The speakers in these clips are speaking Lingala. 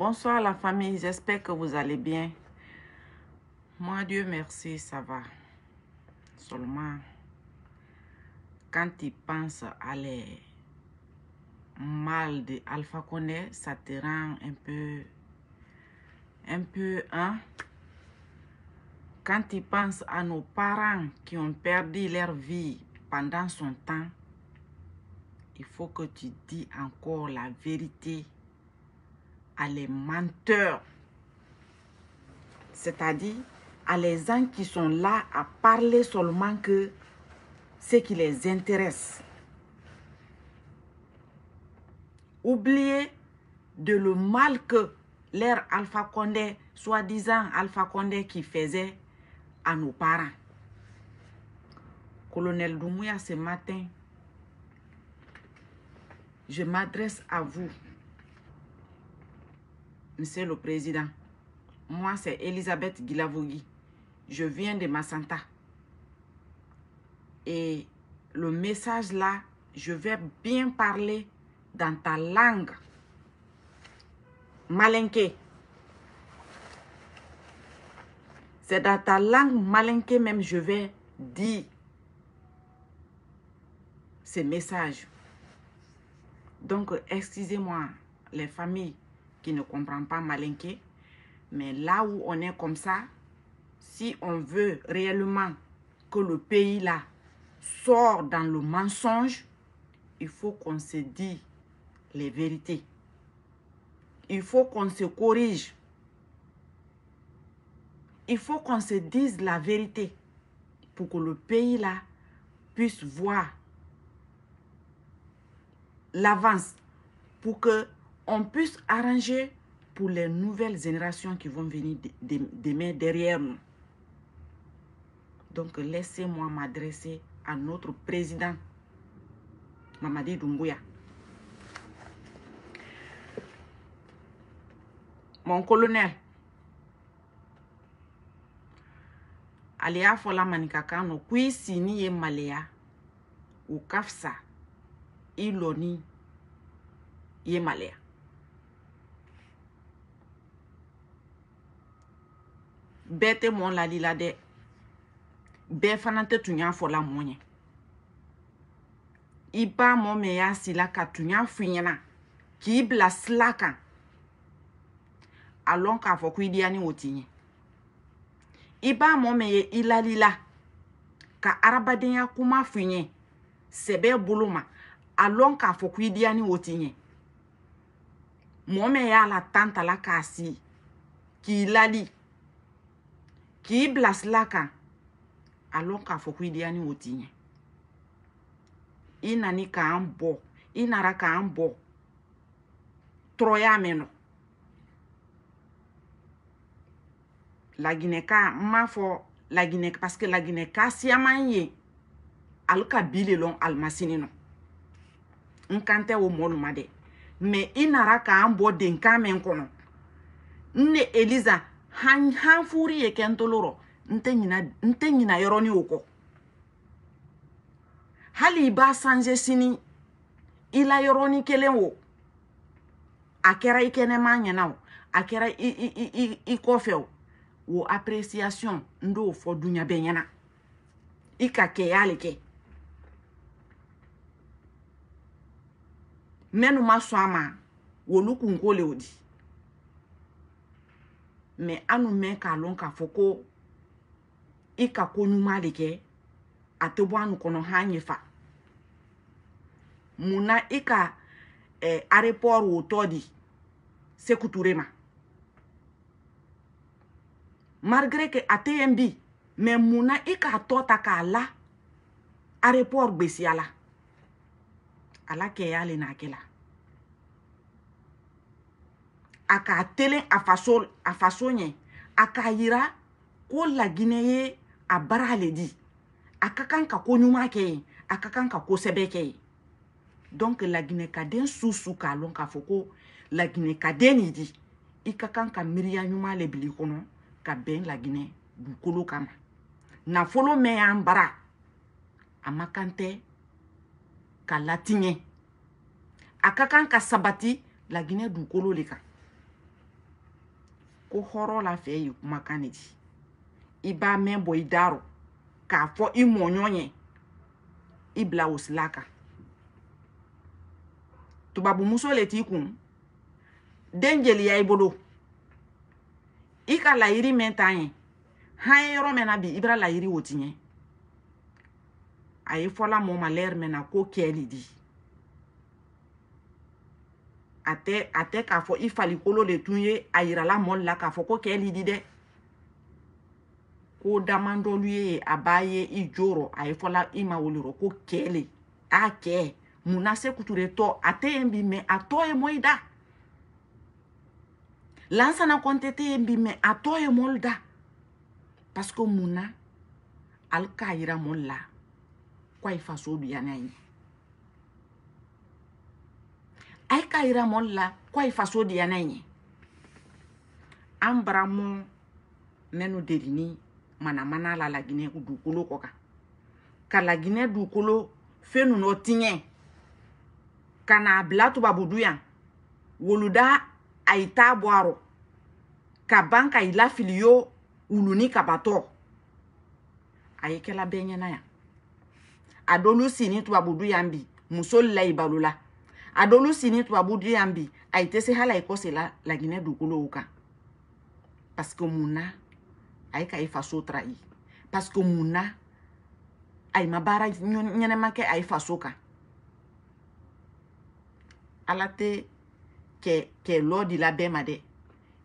Bonsoir la famille, j'espère que vous allez bien. Moi, Dieu merci, ça va. Seulement, quand tu penses à les mal de Alpha ça te rend un peu, un peu, hein? Quand tu penses à nos parents qui ont perdu leur vie pendant son temps, il faut que tu dis encore la vérité les menteurs, c'est-à-dire à les gens qui sont là à parler seulement que ce qui les intéresse. Oubliez de le mal que l'air Alpha Condé, soi-disant Alpha Condé qui faisait à nos parents. Colonel Doumouya, ce matin, je m'adresse à vous Monsieur le Président, moi c'est Elisabeth Gilavogui, Je viens de Massanta. Et le message là, je vais bien parler dans ta langue. Malinké. C'est dans ta langue malinké même je vais dire ces messages. Donc, excusez-moi, les familles, qui ne comprend pas Malinke, Mais là où on est comme ça, si on veut réellement que le pays là sort dans le mensonge, il faut qu'on se dise les vérités. Il faut qu'on se corrige. Il faut qu'on se dise la vérité pour que le pays là puisse voir l'avance pour que on puisse arranger pour les nouvelles générations qui vont venir demain derrière nous. Donc, laissez-moi m'adresser à notre président, Mamadi Doumbouya. Mon colonel, Aléa Fola Manikakano, qui sini ou Kafsa, Iloni, Yemalea. bɛɛ tɛ mɔn lalila dɛ bɛɛ fana tɛ tunya fɔla mɔn ye i b'a mɔ mɛn y'a sila ka tunya f'i ɲɛna k'i bila sila kan a lɔn k'a fɔ ko i diyani o t'i ɲɛ i b'a mɔ mɛn ye i lalila ka arabadenya kuma f'i ɲɛ sɛbɛ bolo ma a lɔn k'a fɔ ko i diyani o t'i ɲɛ mɔɔ mɛn y'a la tan tala k'a si k'i lali k'i bilasira kan a lɔn k'a fɔ ko ya diyani o t'i ka i nani k'an bɔ i nara k'an bɔ tɔrɔya mɛn nɔ laginɛka n m'a fɔ laginɛ parce que laginɛka siyaman ye ka bi dị nke alimasini nɔ n tɛ o mɔlu ma dɛ mɛ i nara k'an bɔ mɛn kɔnɔ eliza han furi ye kɛ ntolorɔ n tɛ ɲina yɔrɔni o kɔ hali i b'a sanje sini i la yɔrɔni kelen o a kɛra i kɛnɛma ɲɛna o a kɛra i kɔfɛ o o appréciation n t'o fɔ duɲa bɛɛ ɲɛna i ka kɛ y'ale kɛ mɛnu ma sɔn a ma wolu kunko le o di mɛ anu mɛn k'a lɔn k'a fɔ ko i ka ko ɲuman de kɛ a tɛ bɔ anu kɔnɔ han ye fa mun na i ka eh, areport o tɔ di seku ture ma malgré que a tɛ yen bi mɛ mun na i k'a tɔ ta k'a la areport gbesiya la ala kɛyalen n'a kɛ la a k'a telen a faso a faso ɲɛ a k'a yira ko laginɛ ye a baara le di a ka kan ka ko ɲuman kɛ ye a ka kan ka kosɛbɛ kɛ ye donc laginɛkaden susu k'a lɔn k'a fɔ ko laginɛkaden nin di i ka kan ka miiriya ɲuman le bili kɔnɔ ka bɛn laginɛ dukolo kama nafolo mɛn y'an bara a ma kan tɛ ka latiɲɛ a ka kan ka sabati laginɛ dukolo le kan ko hɔrɔn la fɛ y'i kumakan de di i b'a daro k'a fɔ i mɔɲɔn ye i bila o sila kan tubabumuso le t'i kun den jeliya i bolo i ka layiri mɛn tan bi i bɛra layiri o ti ɲɛ a ye fɔla ko kɛ di a tɛ a tɛ k'a fɔ i falikolo de tun ye a yirala mɔli la k'a fɔ ko kɛ lidi dɛ ko damandɔlu ye a b'a ye i joro a ye fɔla i ma wolorɔ ko kɛ le a kɛ munna se kuturetɔ a tɛ yen bi mɛ a tɔ ye mɔli da lansana kɔnte tɛ yen bi mɛ a tɔ ye mɔli da parsike munna ali k'a yira mɔli la ko a ye faso biyana ye a ye k'a yira mɔli la ko a ye faso diyana ye an baramu mɛnu delini manamana la laginɛ dugukolo kɔ kan ka laginɛ dugukolo fɛn nunɔ tiɲɛ ka n'a bila tubabudu yan woluda a yi t'a bɔ arɔ ka ban ka yi lafili yo wuluni kabatɔ a ye kɛla bɛɛ ɲɛna yan a donu sini tubabudu yan bi muso layi balo la a dɔlu sini tubabu di yan bi a yi tɛ se hali a ye kɔsela laginɛ dugukolow kan parsike mun na a ye ka ye faso trahi parsike mun na a ye ma baara ɲɛnɛma kɛ a ye faso kan ala tɛ kɛ kɛ lɔ di la bɛɛ ma dɛ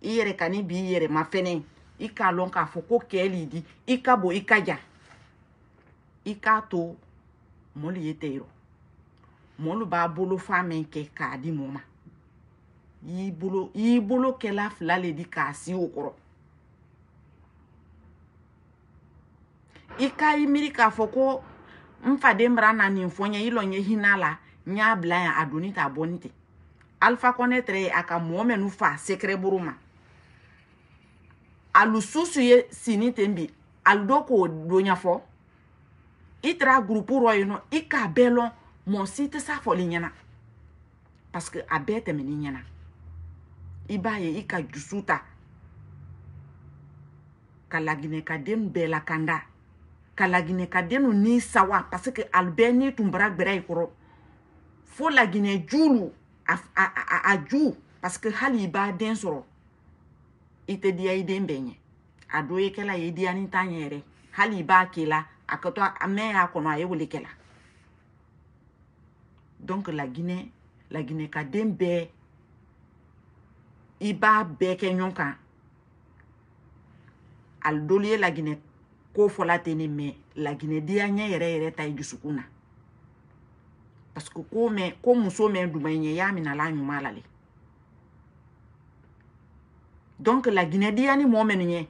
i yɛrɛ kani b'i yɛrɛ ma fɛnɛ i k'a lɔn k'a fɔ ko kɛɛ li di i ka bon i ka ja i k'a to mɔli ye tɛ yɔrɔ mɔlu b'a bolo fa min kɛ k'a di mun ma y'i bolo y'i bolo kɛla fila le di k'a sin o kɔrɔ i ka i miiri k'a fɔ ko n faden bara na ni fɔ n ye i lɔ n ye hinɛ la n y'a bila yan a donni t'a bɔ ni ten alifa kɔnɛ tɛrɛ ye a ka mɔɔ mɛnu fa sɛkɛrɛburu ma alu susu ye sini ten bi alu k'o do ɲɛfɔ i taara gurupu rɔ yen nɔ i k'a bɛɛ lɔn mɔsi te sa fɔli ɲɛna paseke a bɛɛ tɛmɛni ɲɛna i b'a ye i ka dusu ta ka laginɛkadenu bɛɛ lakanda ka laginɛkadenu ni sawa paseke ali bɛɛ ni tun bara gbɛrɛ i kɔrɔ fo laginɛ juulu a, a, a, a juu paseke hali i b'a den sɔrɔ i tɛ diya i den bɛɛ ɲɛ a dɔ ye kɛla ye diyani t'a ɲɛ yɛrɛ hali i b'a k'i a ka mɛn y'a kɔnɔ a ye wele kɛla donc laginɛ laginɛkaden bɛɛ i b'a bɛɛ kɛ ɲɔn kan ali dolu ye laginɛ ko fɔla ten ne mɛ laginɛdiya ɲɛ yɛrɛ yɛrɛ ta ye dusukun na parseke ko mɛ ko muso mɛ duman ɲɛ y'a minɛ la ɲuman la le donc laginɛdiya ni mɔɔ mɛnu ɲɛ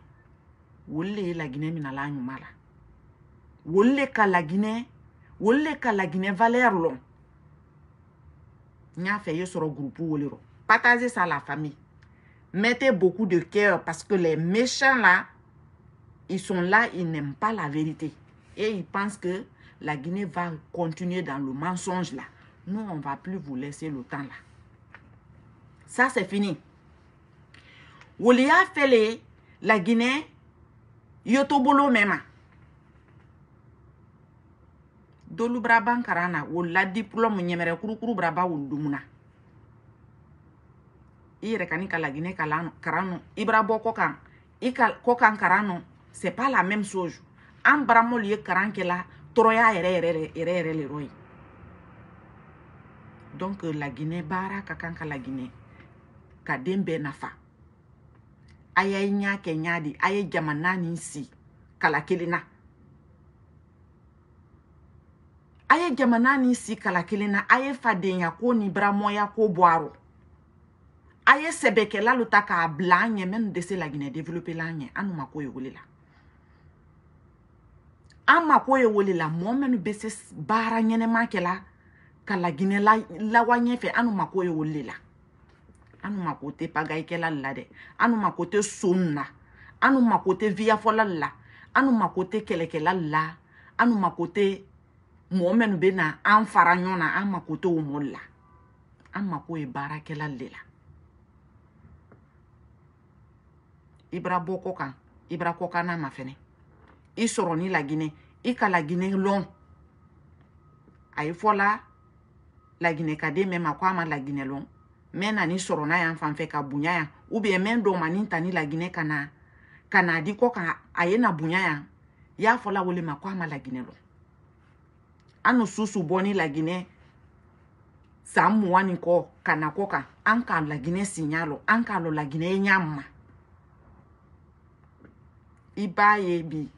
wolu le ye laginɛ minɛ la ɲuman la wolu le ka laginɛ wolu le ka laginɛ valɛr lɔn n'y a fait la famille mettez beaucoup de cœur parce que les méchants là ils sont là ils n'aiment pas la vérité et ils pensent que la Guinée va continuer dans le mensonge là nous on va plus vous laisser le temps là ça c'est fini Oulia fele la Guinée yotobolo même hein. dolu bara bankaran na wolola diplɔmu ɲɛmɛrɛ kurukuru bara ba wolo dumuna i yɛrɛ kani ka laginɛ karan nɔ i bara bɔ kɔ kan i ka kɔ kan karan nɔ c'est pas la même chose an baramɔlu ye karan kɛla tɔɔrɔya yɛrɛ yɛrɛ yɛrɛ yɛrɛ le rɔ ye donc laginɛ baara ka kan ka laginɛ ka den bɛɛ nafa a y'a ye n y'a kɛ n y'a di a ye jamana nin si kala kelen na a ye jamana ni si kala kelen na a ye fadenya ko ni baramɔya ko bɔ arɔ a ye sɛbɛkɛla lo ta k'a bila an ɲɛ mɛnu de se laginɛ développé la an ɲɛ an mako ye wele la an mako ye wele la mɔɔ mɛnu be se baara ɲɛnɛma kɛla ka laginɛ lawa ɲɛfɛ anu mako ye wele la anu mako tɛ pagayikɛla la dɛ anu mako tɛ son na anu mako tɛ viyafɔla la anu mako tɛ kɛlɛkɛla la anu mako tɛ mɔgɔ minnu bɛ na an fara ɲɔgɔn na an mako t'o mɔli la an mako ye baarakɛla le la i bara bɔ kɔ kan i bara kɔ kan n'a ma fɛnɛ i sɔrɔ ni laginɛ i ka laginɛ lɔn a ye fɔ la laginɛ ka den mɛn ma ko a ma laginɛ lɔn mɛ na ni sɔrɔ n'a yan fanfɛ ka bonya yan ubiyɛn mɛ dɔw ma ni ta ni laginɛ ka na ka na di kɔ kan a ye na bonya yan i y'a fɔ la wele ma ko a ma laginɛ lɔn ano susu bɔni laginɛ san muwani kɔ ka anka la kan sinyalo anka lo la ɲa lɔ an k'a lɔ ye bi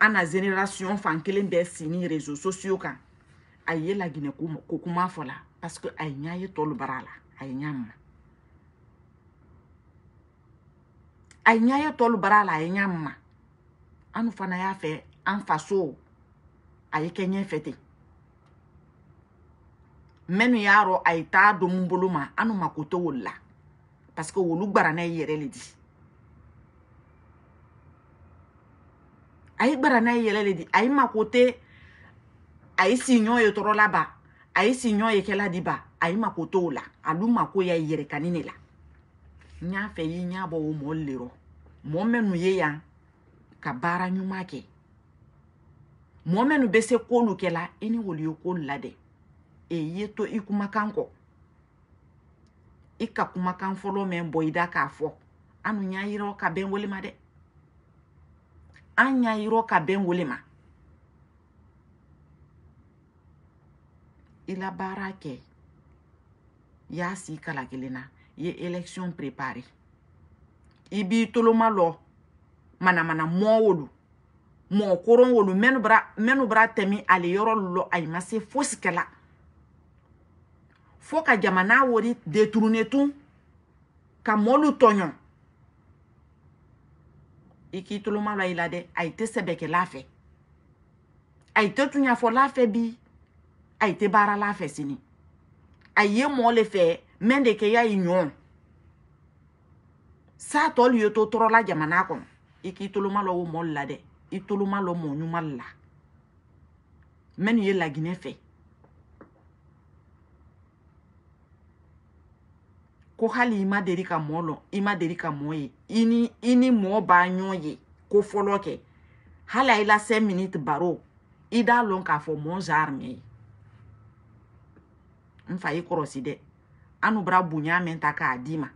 an na generation fan kelen bɛɛ sini réseau sociaux kan a ye laginɛ ko kuma fɔ la parce que a ye ɲa ye tɔlu bara la a ye ɲa ma a ye la a ye ɲa ma anu fana y'a fɛ an faso ayikenye fete menu yaro aita do mumbolo ma anu makoto wola parce que wolu gbara na yere le di ayi gbara na yere le di ayi makote ayi si nyon toro laba ayi si nyon ye kela diba ayi makoto wola alu mako ya yere kanine la nya fe yi nya bo mo lero mo menu ye yan ka bara nyuma ke mɔɔ minnu bɛ se koolu kɛla i ni woliyo koolu la dɛ e ye to i kumakan kɔ i ka kumakan fɔlɔ mɛn bɔ i da k'a fɔ anu y'a yirɔ ka bɛn wele ma dɛ an y'a yirɔ ka bɛn wele ma i la baara kɛ i y'a si kala kelen na i ye election prepare i b'i toloma lɔ manamana mɔɔ wolu mɔɔ koron wolu mɛnu bara mɛnu bara tɛmi ale yɔrɔ lɔ a ma se fosi kɛ fo ka jamana wori deturune tun ka mɔlu tɔɲɔ i k'i toloma lɔ i la dɛ a yi tɛ sɛbɛkɛla fɛ a yi tɛ tuɲafɔla fɛ bi a yi tɛ baarala fɛ sini a ye mɔɔ le fɛ mɛn de kɛ ya yi ɲɔ saa tɔ lu ye to tɔɔrɔla jamana kɔnɔ i k'i toloma lɔ o mɔlu la dɛ i toloma lɔ mɔ ɲuman la mɛnu ye laginɛ fɛ ko hali i ma deli ka mɔɔ lɔ i ma deli ka mɔɔ ye i ni i ni mɔɔ b'a ɲɔgɔn ye ko fɔlɔ kɛ hali a i la cinq minutes baro i d'a lɔn k'a fɔ mɔɔ zarmɛ ye n fa i kɔrɔsi dɛ anu bara bonya mɛn ta k'a di ma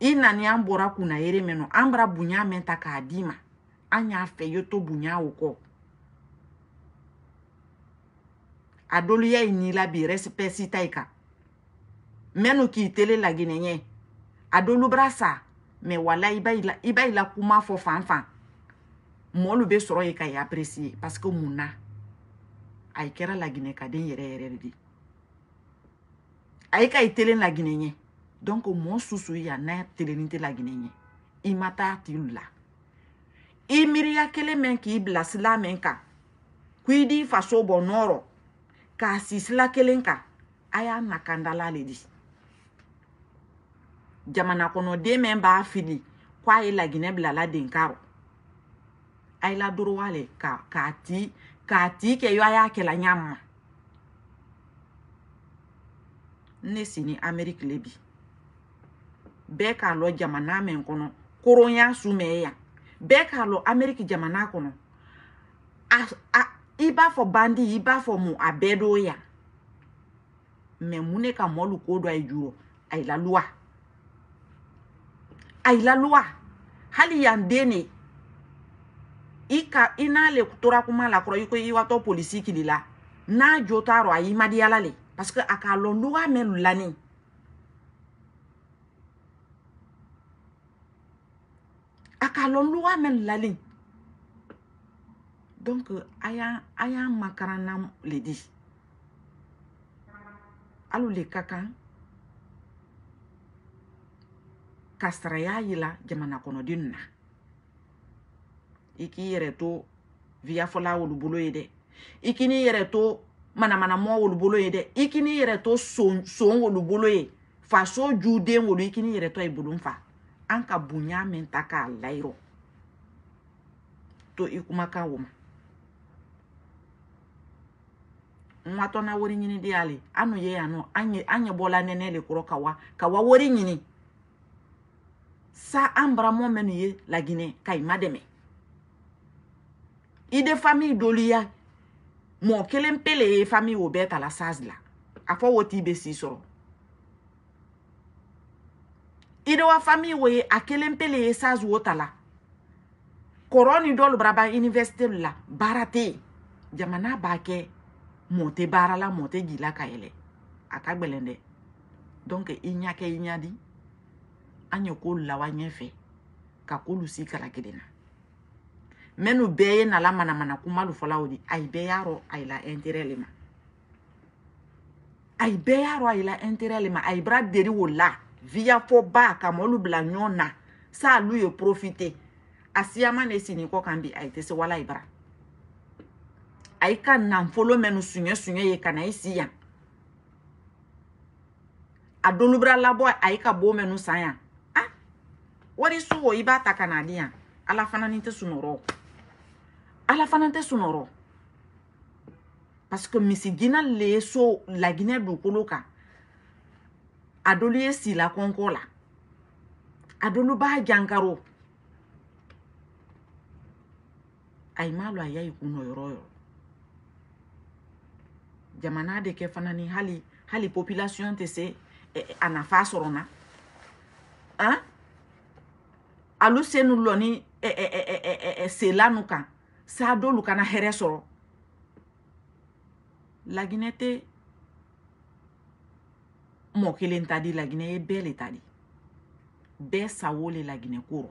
i nani an bɔra kunna ere mɛn nɔ an bara bonya mɛn ta k'a di ma anya afɛ yoto bonya awo kɔ adolo ya ini la bi respect ta ika mɛnu k'i tele laginɛ ɲɛ adolo bara sa mɛ wala i b'a i la kuma fɔ fan fan mɔlu bɛ sɔrɔ ye ka i e apprécier parce que mun na a e kɛra laginɛ kaden yɛrɛ yɛrɛ de de a ye ka i e telen laginɛ ɲɛ donc mɔɔ susu ya n'a telenin tɛ laginɛ ɲɛ i ma taa tilu la i miiriya kelen mɛn k'i bila sila mɛn kan ko i d'i faso bɔ nɔrɔ k'a si sila kelen e kan a y'a nakandala le di jamana kɔnɔden mɛn b'a fili ko a ye laginɛ bilala den karɔ a ye ladorowa le ka k'a ti k'a ti kɛ yɔ a y'a kɛla ɲamu ma ne sini ameriki le bi bɛɛ k'a lɔ jamana mɛn kɔnɔ koronya su mɛn yan bɛɛ k'a lɔ ameriki jamana kɔnɔ a a i b'a fɔ bandi i b'a fɔ mun a bɛɛ ya mɛ mun ne ka mɔlu ko dɔ a ye jurɔ a yi luwa a yi hali yan den ne i ka i tora kuma la kɔrɔ i ko i watɔ polisi kili la n'a jo t'a rɔ a y'i madiyala le parce que a k'a lɔn luwa mɛ lani akalɔluwa mɛ lalen donc a y'a a y'a makaranna le di hali le ka kan ka yila jamana kɔnɔden na i k'i yɛrɛ to viyafɔla wolu yede, iki ni i k'i yɛrɛ to manamanamɔ wolu bolo ye dɛ i k'i to son son wolu bolo ye faso juden wolu i k'i yɛrɛ to i e bolo fa an ka bonya min ta k'a layirɔ to i kumakan wo ma n watɔ na wari ɲini de y'ale anu ye yan nɔ an ye an ɲɛ bɔla nɛnɛ le kɔrɔ ka wa ka wa wari ɲini sa an baramɔ mɛnu ye laginɛ ka i ma dɛmɛ i de famille doliya mɔɔ kelen pele ye famille o bɛɛ tala sas la a fɔ wo t'i be si sɔrɔ ide wa famille wo ye a kelen pele ye sazi wo ta la kɔrɔ ni dɔlu bara ban université la baara tɛ yen jamana b'a kɛ mɔ tɛ baara la mɔ tɛ jila ka yɛlɛ a ka gbɛlɛn dɛ donc i ɲa kɛ i ɲa di an ye ko lawa ɲɛfɛ ka k'olu si kala kelen na mɛnu bɛɛ ye nala manamana kumalu fɔlaw di ayi bɛɛ y'a rɔ a yila intérêt le ma ayi bɛɛ y'a rɔ a yila intérêt le ma ayi bara deri wo la Via Foba kamolu bila sa lui ye profite a ne sini ko kan a se wala ibra. aika nan folo menu sunye sunye ye na si a ka bo mɛnu san ah wori wari wo ibata b'a ta ka ala fana ni tɛ ala fana te parce que misigina le so la gine du a dolu ye kɔnkɔ la a dolu b'a jankaro a yi m'a lɔ a y'a nɔ yɔrɔ yɔrɔ jamana de kɛ fana ni hali hali population tɛ se a nafa sɔrɔ n na han alu se n'u lɔ ni ɛ ɛ ɛ ɛ ɛ sela n'u kan s'a dolu kana hɛrɛ sɔrɔ laginɛ tɛ mɔ kelen ta di laginɛ ye bɛɛ le ta di bɛɛ sawo le laginɛ korɔ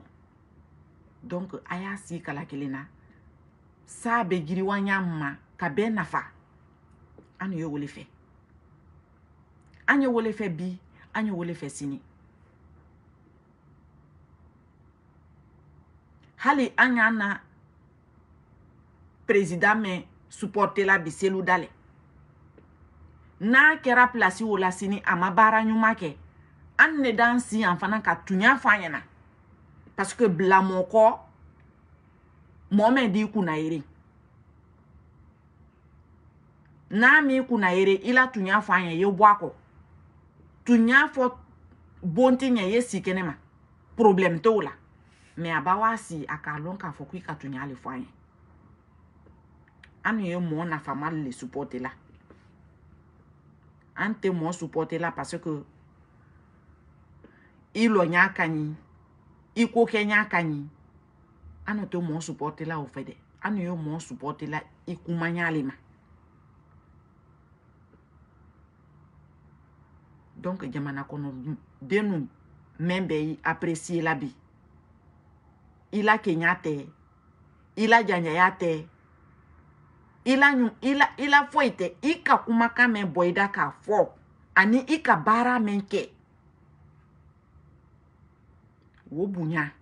donc a y'a si kala kelen na saa bɛ giriwa ɲa ma ka bɛɛ nafa an ye wele fɛ an ye wele fɛ bi an ye wele fɛ sini hali an y'an na président mɛn supporter la bi selu dalɛ n'a kɛra pilasi o la sini a ma baara ɲuman kɛ an ne d'an si yan fana ka tuɲa f'a ɲɛna parce que bilamɔ kɔ mɔɔ mɛn d'i kunna yere n'a m'i kunna yere i la tuɲa f'a ɲɛ ye bɔ a kɔ tuɲa fɔ bon ti ɲɛ ye si kɛnɛ ma problème t'o la mais a ba wa si a k'a lɔn k'a fɔ k'i ka tuɲa le fɔ an ye an ye mɔɔ nafama le supporte la an tɛ mɔ supɔte la parce que i lɔnya ka ɲi i ko kɛɲa ka ɲi an nɔ tɛ mɔ supɔte la o fɛ dɛ an nɔ ye mɔ supɔte la i kumanya le ma donc jamana kɔnɔ denu mɛn bɛ i apprécier la bi i la kɛɲa tɛ i la janyaya tɛ i la ɲu i la i la foyi tɛ i ka kumakan mɛn bɔ i da k'a fɔ ani i ka baara mɛn kɛ o bonya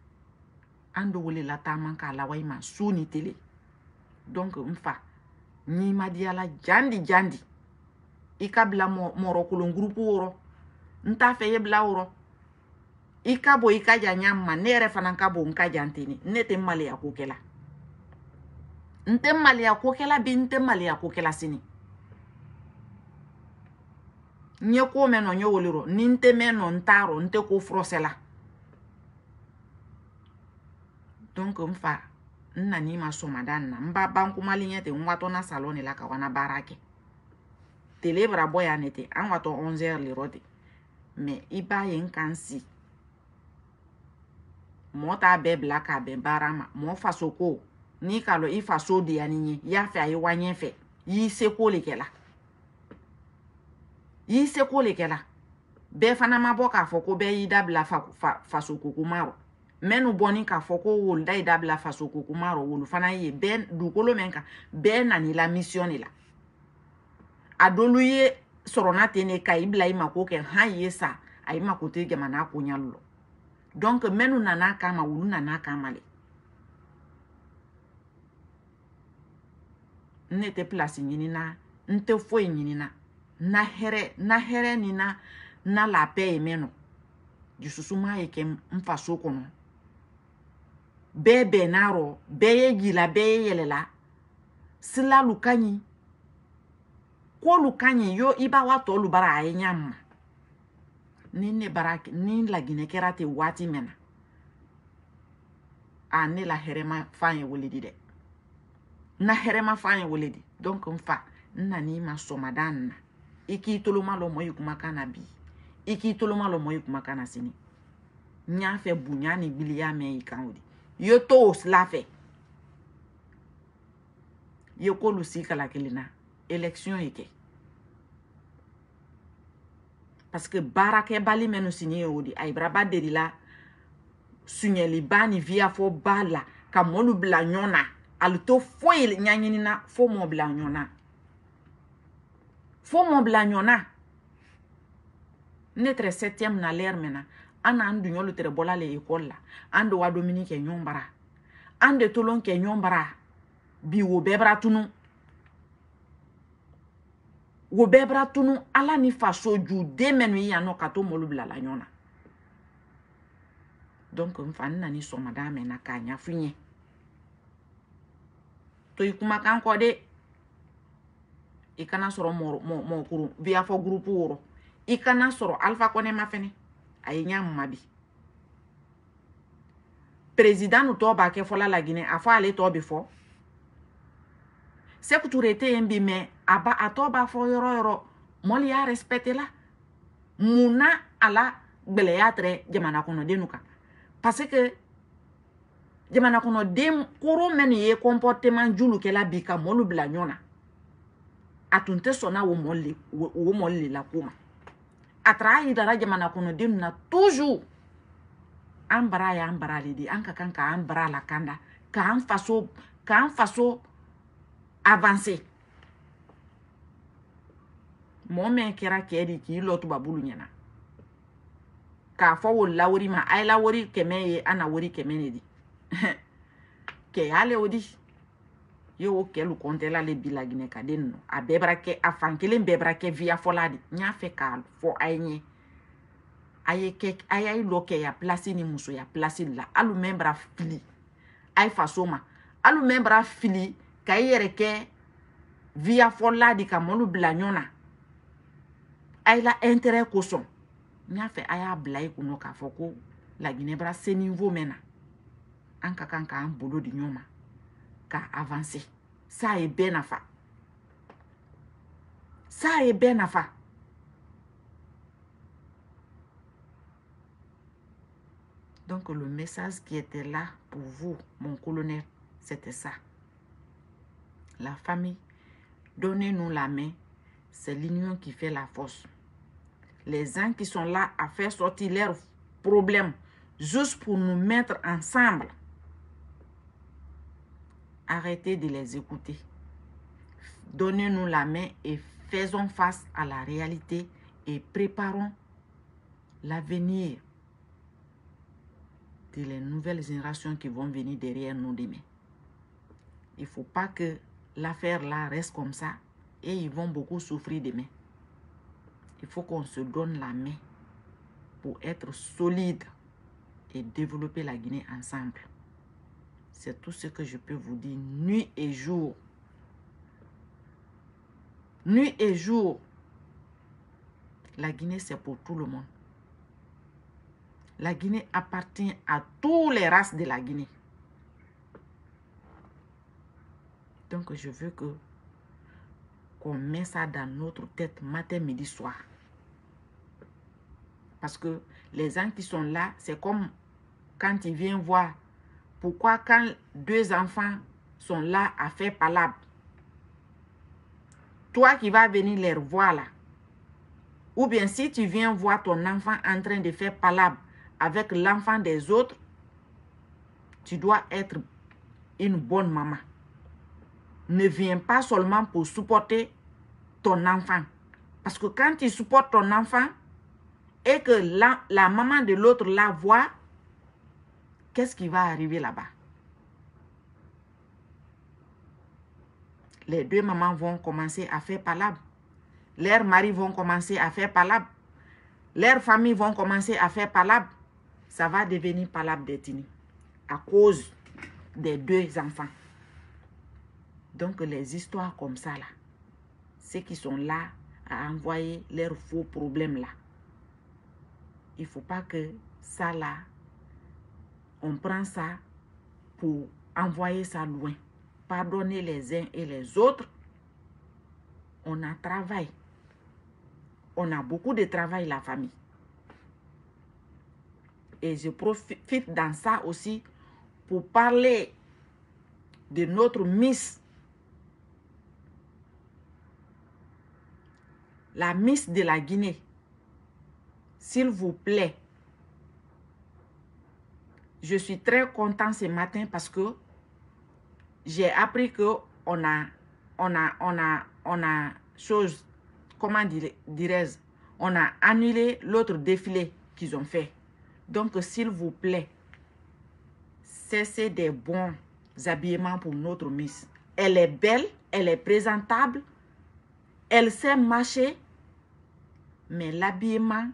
an dɔ wele lataama k'a lawayi ma su ni tele donc n fa n'i ma diyala jandi jandi i ka bila mɔrɔkolon gurupu wɔrɔ n t'a fɛ ye bila wɔrɔ i ka bɔ i ka ja ɲa ma ne yɛrɛ fana ka bɔ n ka jan teni ne tɛ n maleya ko kɛ la nte maliya kokɛla bi nte maliya kokɛla sini n ye ko mɛn nɔ n ye wele rɔ ni n tɛ mɛn nɔ n t'a rɔ n tɛ ko furɔsɛla donc n fa n nan'i ma sɔmada n na n b'a ban kumali ɲɛ ten n watɔ na salon de la ka wana baara kɛ tele bara bɔ yan ne ten an watɔ 11 heures le rɔ ten mais i b'a ye n kan si mɔɔ t'a bɛɛ bila k'a bɛn baara ma mɔɔ fasoko n'i k'a lɔn i faso de yan ni ye i y'a fɛ a ye wa ɲɛfɛ y'i seko le kɛla y'i seko le kɛla bɛɛ fana ma bɔ k'a fɔ ko bɛɛ y'i dabila fasokokuma rɔ mɛnnu bɔni k'a fɔ ko woloda y'i dabila fasokokuma rɔ wolo fana ye bɛɛ dugukolo mɛn kan bɛɛ nan'i la misiyɔn de la a dolu ye sɔrɔna ten de ka i bila i mako kɛ han ye sa a i mako tɛ jamana koɲalu lɔ donc mɛnnu nan'a kama olu nan'a kama le n ne tɛ pilasi ɲinina n tɛ foyi ɲinina na hɛrɛ na hɛrɛ ni na na labɛn ye mɛn nɔ dususu m'a ye kɛ n faso kɔnɔ bɛɛ bɛnna rɔ bɛɛ ye yila bɛɛ ye yɛlɛla silalu ka ɲi k'olu ka ɲi yo i b'a wa tɔlu bara a ye ɲa ma ni ne bara ni laginɛ kɛra ten waati mɛn na a ne la hɛrɛ ma fan ye weleli dɛ na hɛrɛ ma fa ye wele de donc n fa n nan'i ma sɔmadan na i k'i toloma lɔ mɔ i kumakan na bi i k'i toloma lɔ mɔ i kumakan na sini n y'a fɛ bonya ni gwiliya mɛn i kan o de i ye to o sila fɛ i ye k'olu si kala kelen na élection ye kɛ parce que baarakɛbali mɛnnu sini ye o de ayibaraba derila suɲɛliba ni viyafɔba la ka mɔlu bila ɲɔgɔn na Al to fwenye nyanye nina, fwo mwob la nyona. Fwo mwob la nyona. Netre setyem nan lermena, an an dunyo lute de bola le ekolla. An do wadomini ken yon bara. An de to lon ken yon bara. Bi wobèbra tunon. Wobèbra tunon ala ni fwa sojou demenwe yanon katou mwob la nyona. Donk mfan nan niso madame na kanya fwenye. to i kumakan kɔ de i kana sɔrɔ mɔgɔkuru viyafɔ gurupu wɔrɔ i kana sɔrɔ alifa kɔnɛma fɛnɛ a ye ɲa ma bi perezidan nu tɔɔ b'a kɛ fɔla laginɛ a fɔ ale tɔɔ be fɔ sekuture tɛ yen bi mɛn a ba a tɔɔ b'a fɔ yɔrɔ yɔrɔ mɔli y'a rɛspɛte la mun na a la gwɛlɛya tɛrɛ jamana kɔnɔdenu kan parce que jamana kɔnɔden koro minnu ye kɔnpɔtɛman julu kɛla bi ka mɔlu bila ɲɔgɔn na a tun tɛ sɔnna o mɔli o mɔli de la ko ma a taara a yirala jamana kɔnɔdenw na toujours an bara y'an bara le de an ka kan k'an bara lakanda k'an faso k'an faso avancer mɔɔ min kɛra kɛ de k'i lɔ tubabulu ɲɛna k'a fɔ o lawari ma a ye lawari kɛmɛ ye an na wari kɛmɛ de di ke ale odi ye o kɛlu kɔntɛla le bi laginɛ ka den nɔ a bɛɛ bara kɛ a fan kelen bɛɛ bara kɛ viya fɔla y'a fɛ k'a fɔ a ye ɲɛ a ye kɛ a y'a lɔ kɛ ya pilasi la alu mɛn bara fili a ye faso ma hali mɛn bara fili ka i yɛrɛ kɛ viya ka mɔlu bila ɲɔgɔn na la ɛntɛrɛ kosɔn n y'a fɛ a y'a bila i kɔnɔ k'a fɔ ko laginɛ bara se ninfo mɛn an ka un boulot d'union ka est ça est est Ça donc le message qui était là pour vous mon colonel c'était ça la famille donnez-nous la main c'est l'union qui fait la force les uns qui sont là à faire sortir leurs problèmes juste pour nous mettre ensemble Arrêtez de les écouter. Donnez-nous la main et faisons face à la réalité et préparons l'avenir de les nouvelles générations qui vont venir derrière nous demain. Il ne faut pas que l'affaire là reste comme ça et ils vont beaucoup souffrir demain. Il faut qu'on se donne la main pour être solide et développer la Guinée ensemble. C'est tout ce que je peux vous dire, nuit et jour. Nuit et jour. La Guinée, c'est pour tout le monde. La Guinée appartient à toutes les races de la Guinée. Donc, je veux que qu'on met ça dans notre tête matin, midi, soir. Parce que les gens qui sont là, c'est comme quand ils viennent voir pourquoi quand deux enfants sont là à faire palabre, toi qui vas venir les revoir là, ou bien si tu viens voir ton enfant en train de faire palabre avec l'enfant des autres, tu dois être une bonne maman. Ne viens pas seulement pour supporter ton enfant. Parce que quand tu supportes ton enfant et que la maman de l'autre la voit, Qu'est-ce qui va arriver là-bas Les deux mamans vont commencer à faire palabre. Leurs maris vont commencer à faire palabre. Leurs familles vont commencer à faire palabre. Ça va devenir palabre détini à cause des deux enfants. Donc les histoires comme ça là, ceux qui sont là à envoyer leurs faux problèmes là, il ne faut pas que ça là on prend ça pour envoyer ça loin. Pardonner les uns et les autres. On a travail. On a beaucoup de travail, la famille. Et je profite dans ça aussi pour parler de notre Miss. La Miss de la Guinée. S'il vous plaît, je suis très content ce matin parce que j'ai appris que on a, on a, on a, on a chose, comment dirais on a annulé l'autre défilé qu'ils ont fait. Donc, s'il vous plaît, cessez des bons habillements pour notre Miss. Elle est belle, elle est présentable, elle sait marcher, mais l'habillement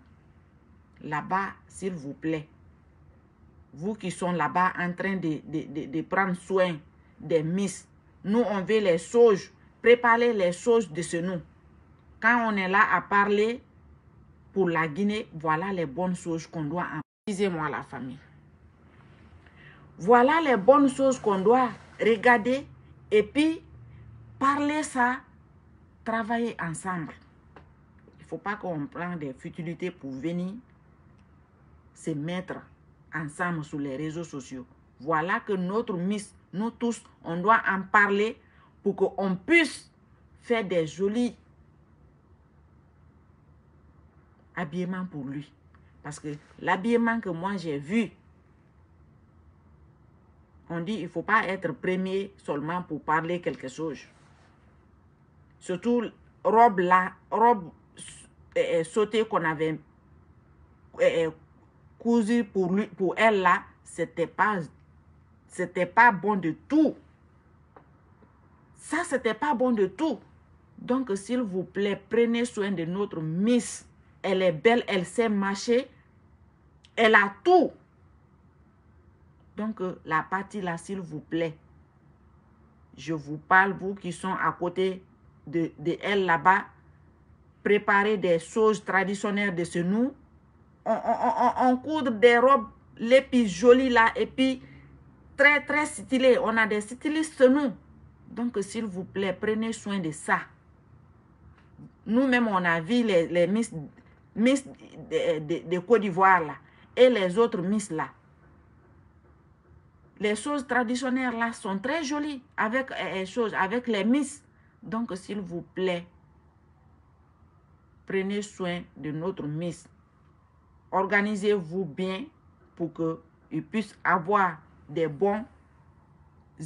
là-bas, s'il vous plaît, vous qui sont là-bas en train de, prendre soin des miss, nous, on veut les sauges, préparer les sauges de ce nous. Quand on est là à parler pour la Guinée, voilà les bonnes choses qu'on doit en... dis moi la famille. Voilà les bonnes choses qu'on doit regarder et puis parler ça, travailler ensemble. Il ne faut pas qu'on prenne des futilités pour venir se mettre ensemble sur les réseaux sociaux. Voilà que notre miss, nous tous, on doit en parler pour qu'on puisse faire des jolis habillements pour lui. Parce que l'habillement que moi j'ai vu, on dit il ne faut pas être premier seulement pour parler quelque chose. Surtout robe là, robe euh, euh, sautée qu'on avait euh, pour, lui, pour elle là, c'était pas, c'était pas bon de tout. Ça, c'était pas bon de tout. Donc, s'il vous plaît, prenez soin de notre Miss. Elle est belle, elle sait marcher, elle a tout. Donc, la partie là, s'il vous plaît, je vous parle, vous qui sont à côté de, de elle là-bas, préparez des choses traditionnelles de ce nous on, coudre des robes, les plus jolies là, et puis très, très stylées. On a des stylistes, nous. Donc, s'il vous plaît, prenez soin de ça. Nous-mêmes, on a vu les, les Miss, miss de, Côte d'Ivoire, là, et les autres Miss, là. Les choses traditionnelles, là, sont très jolies avec les euh, euh, choses, avec les Miss. Donc, s'il vous plaît, prenez soin de notre Miss organisez-vous bien pour qu'ils puissent avoir des bons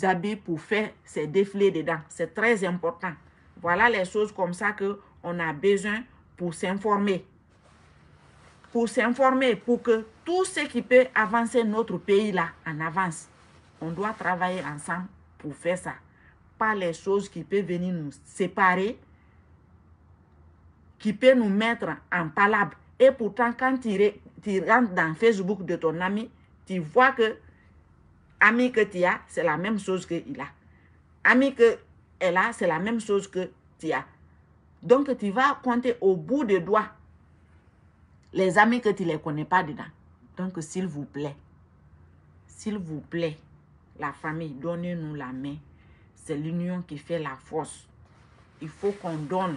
habits pour faire ces défilés dedans. C'est très important. Voilà les choses comme ça qu'on a besoin pour s'informer. Pour s'informer, pour que tout ce qui peut avancer notre pays là en avance. On doit travailler ensemble pour faire ça. Pas les choses qui peuvent venir nous séparer, qui peuvent nous mettre en palabre et pourtant, quand tu, rentres dans Facebook de ton ami, tu vois que ami que tu as, c'est la même chose que qu'il a. Ami que elle a, c'est la même chose que tu as. Donc, tu vas compter au bout des doigts les amis que tu ne les connais pas dedans. Donc, s'il vous plaît, s'il vous plaît, la famille, donnez-nous la main. C'est l'union qui fait la force. Il faut qu'on donne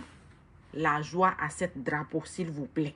la joie à cette drapeau, s'il vous plaît.